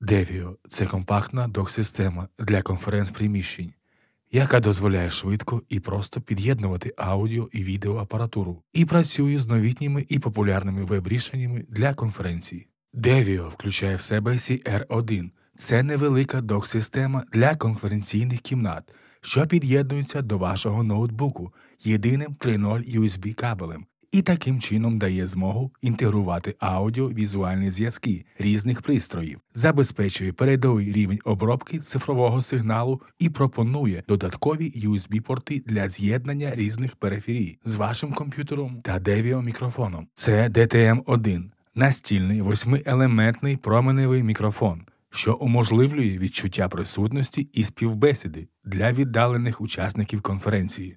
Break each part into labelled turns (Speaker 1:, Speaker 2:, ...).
Speaker 1: Devio – це компактна док-система для конференц-приміщень, яка дозволяє швидко і просто під'єднувати аудіо і відеоапаратуру і працює з новітніми і популярними веб-рішеннями для конференцій. Devio включає в себе CR1 це невелика док-система для конференційних кімнат, що під'єднується до вашого ноутбуку єдиним 3.0 USB кабелем і таким чином дає змогу інтегрувати аудіо-візуальні зв'язки різних пристроїв, забезпечує передовий рівень обробки цифрового сигналу і пропонує додаткові USB-порти для з'єднання різних периферій з вашим комп'ютером та девіомікрофоном. Це DTM1 настільний восьмиелементний променевий мікрофон. Що уможливлює відчуття присутності і співбесіди для віддалених учасників конференції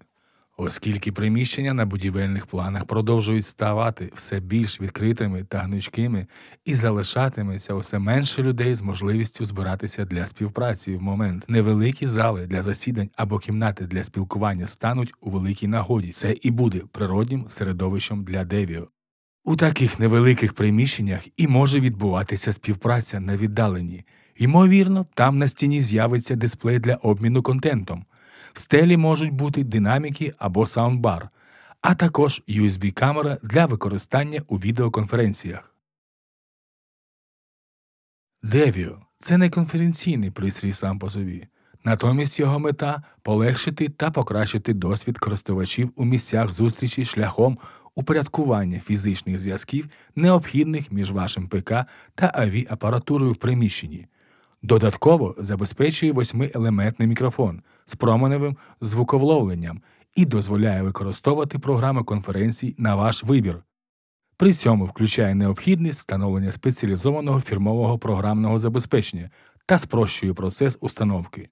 Speaker 1: оскільки приміщення на будівельних планах продовжують ставати все більш відкритими та гнучкими і залишатиметься усе менше людей з можливістю збиратися для співпраці в момент. Невеликі зали для засідань або кімнати для спілкування стануть у великій нагоді. Це і буде природнім середовищем для девіо. У таких невеликих приміщеннях і може відбуватися співпраця на віддаленні. Ймовірно, там на стіні з'явиться дисплей для обміну контентом, в стелі можуть бути динаміки або саундбар, а також USB-камера для використання у відеоконференціях. Devio – це не конференційний пристрій сам по собі. Натомість його мета полегшити та покращити досвід користувачів у місцях зустрічі шляхом упорядкування фізичних зв'язків, необхідних між вашим ПК та AV-апаратурою в приміщенні. Додатково забезпечує восьмиелементний мікрофон з променевим звуковловленням і дозволяє використовувати програми конференцій на ваш вибір. При цьому включає необхідність встановлення спеціалізованого фірмового програмного забезпечення та спрощує процес установки.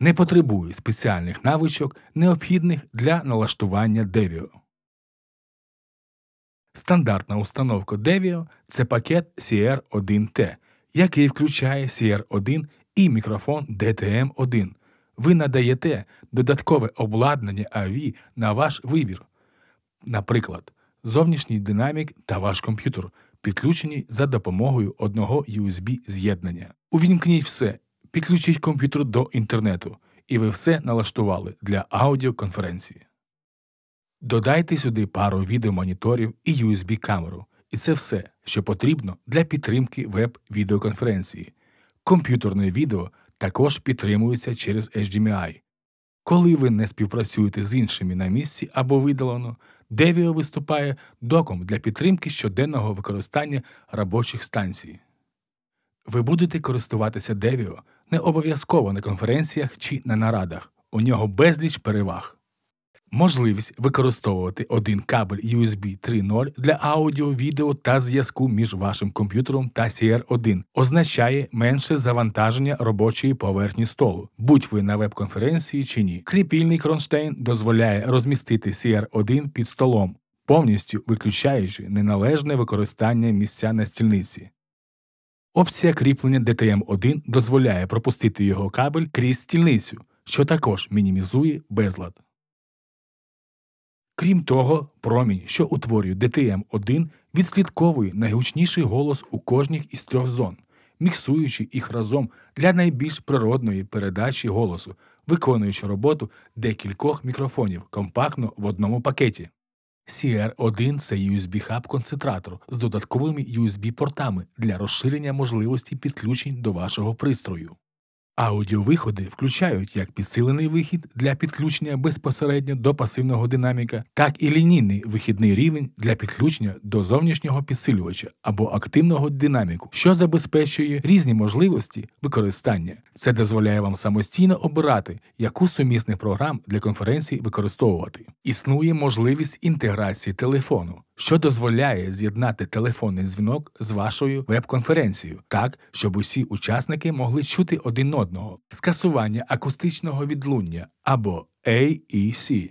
Speaker 1: Не потребує спеціальних навичок, необхідних для налаштування Devio. Стандартна установка Devio – це пакет CR1T який включає CR1 і мікрофон DTM1. Ем ви надаєте додаткове обладнання AV на ваш вибір, наприклад, зовнішній динамік та ваш комп'ютер, підключені за допомогою одного USB-з'єднання. Увімкніть все, підключіть комп'ютер до інтернету, і ви все налаштували для аудіоконференції. Додайте сюди пару відеомоніторів і USB камеру і це все, що потрібно для підтримки веб-відеоконференції. Комп'ютерне відео також підтримується через HDMI. Коли ви не співпрацюєте з іншими на місці або видалено, Девіо виступає доком для підтримки щоденного використання робочих станцій. Ви будете користуватися Девіо не обов'язково на конференціях чи на нарадах. У нього безліч переваг. Можливість використовувати один кабель USB 3.0 для аудіо, відео та зв'язку між вашим комп'ютером та CR1 означає менше завантаження робочої поверхні столу, будь ви на веб-конференції чи ні. Кріпільний кронштейн дозволяє розмістити CR1 під столом, повністю виключаючи неналежне використання місця на стільниці. Опція кріплення DTM1 дозволяє пропустити його кабель крізь стільницю, що також мінімізує безлад. Крім того, промінь, що утворює dtm 1 ем відслідковує найгучніший голос у кожних із трьох зон, міксуючи їх разом для найбільш природної передачі голосу, виконуючи роботу декількох мікрофонів компактно в одному пакеті. CR1 це USB хаб концентратор з додатковими USB-портами для розширення можливості підключень до вашого пристрою. Аудіовиходи включають як підсилений вихід для підключення безпосередньо до пасивного динаміка, так і лінійний вихідний рівень для підключення до зовнішнього підсилювача або активного динаміку, що забезпечує різні можливості використання. Це дозволяє вам самостійно обирати, яку сумісних програм для конференції використовувати. Існує можливість інтеграції телефону. Що дозволяє з'єднати телефонний дзвінок з вашою веб-конференцією, так щоб усі учасники могли чути один одного одного, скасування акустичного відлуння або AEC.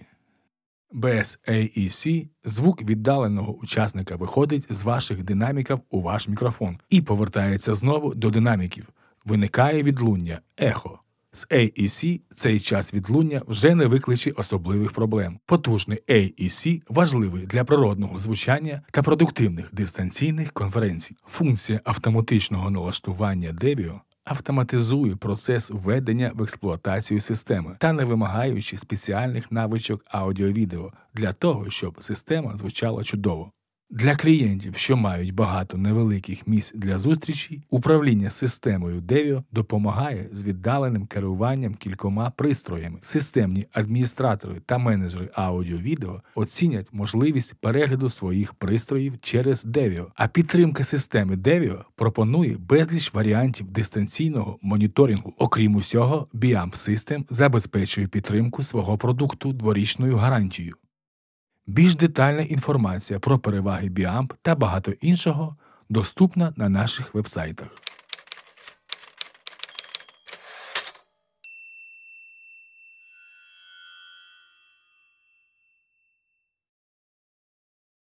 Speaker 1: Без AEC звук віддаленого учасника виходить з ваших динаміків у ваш мікрофон і повертається знову до динаміків. Виникає відлуння ехо. З AEC цей час відлуння вже не викличе особливих проблем. Потужний AEC важливий для природного звучання та продуктивних дистанційних конференцій. Функція автоматичного налаштування DEVIO Автоматизую процес введення в експлуатацію системи та не вимагаючи спеціальних навичок аудіо-відео для того, щоб система звучала чудово. Для клієнтів, що мають багато невеликих місць для зустрічей, управління системою Devio допомагає з віддаленим керуванням кількома пристроями. Системні адміністратори та менеджери аудіо-відео оцінять можливість перегляду своїх пристроїв через Devio, а підтримка системи Devio пропонує безліч варіантів дистанційного моніторингу. Окрім усього, BIAM System забезпечує підтримку свого продукту дворічною гарантією. Більш детальна інформація про переваги Біамп та багато іншого доступна на наших вебсайтах.